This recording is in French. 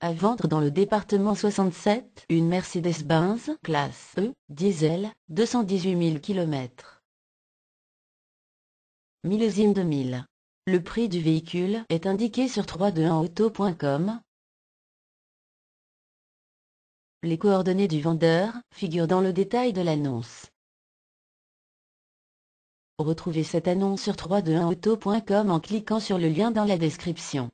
À vendre dans le département 67, une Mercedes-Benz classe E, diesel, 218 000 km. Millésime 2000. Le prix du véhicule est indiqué sur 321auto.com. Les coordonnées du vendeur figurent dans le détail de l'annonce. Retrouvez cette annonce sur 321auto.com en cliquant sur le lien dans la description.